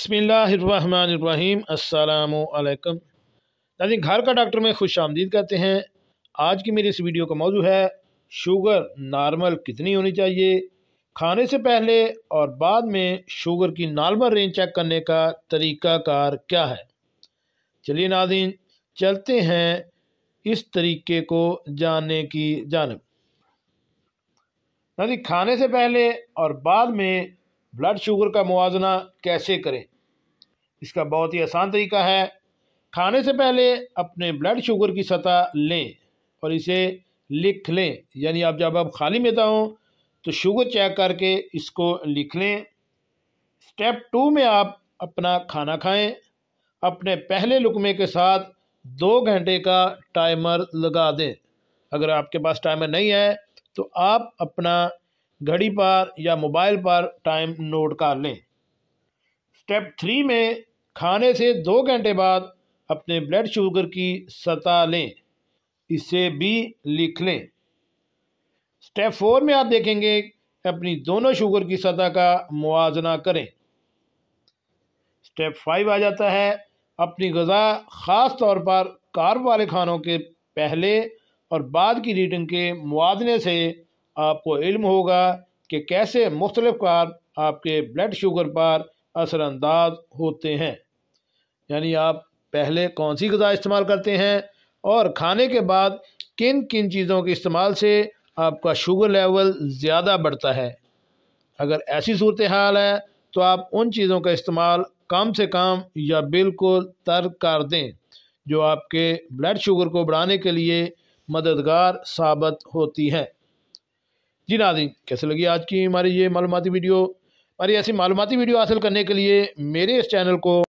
बसमिलीम अल्लाम नाजिन घर का डॉक्टर में खुश आमदीद कहते हैं आज की मेरी इस वीडियो का मौजू है शुगर नॉर्मल कितनी होनी चाहिए खाने से पहले और बाद में शुगर की नॉर्मल रेंज चेक करने का तरीक़ाकार क्या है चलिए नाजिन चलते हैं इस तरीके को जानने की जानब नाजी खाने से पहले और बाद में ब्लड शुगर का मुआजना कैसे करें इसका बहुत ही आसान तरीका है खाने से पहले अपने ब्लड शुगर की सतह लें और इसे लिख लें यानी आप जब आप खाली में हों तो शुगर चेक करके इसको लिख लें स्टेप टू में आप अपना खाना खाएं अपने पहले लुकमे के साथ दो घंटे का टाइमर लगा दें अगर आपके पास टाइमर नहीं है तो आप अपना घड़ी पर या मोबाइल पर टाइम नोट कर लें स्टेप थ्री में खाने से दो घंटे बाद अपने ब्लड शुगर की सतह लें इसे भी लिख लें स्टेप फोर में आप देखेंगे अपनी दोनों शुगर की सतह का मुआजना करें स्टेप फाइव आ जाता है अपनी गज़ा ख़ास तौर पर कार्ब वाले खानों के पहले और बाद की रीडिंग के मुआवने से आपको इल्म होगा कि कैसे मुख्तलिफ कार आपके ब्लड शुगर पर असरानंदाज होते हैं यानी आप पहले कौन सी गज़ा इस्तेमाल करते हैं और खाने के बाद किन किन चीज़ों के इस्तेमाल से आपका शुगर लेवल ज़्यादा बढ़ता है अगर ऐसी सूरत हाल है तो आप उन चीज़ों का इस्तेमाल कम से कम या बिल्कुल तर्क कर दें जो आपके ब्लड शुगर को बढ़ाने के लिए मददगार साबित होती हैं जी नाजिन कैसे लगी आज की हमारी ये मालूमती वीडियो हमारी ऐसी मालूमती वीडियो हासिल करने के लिए मेरे इस चैनल को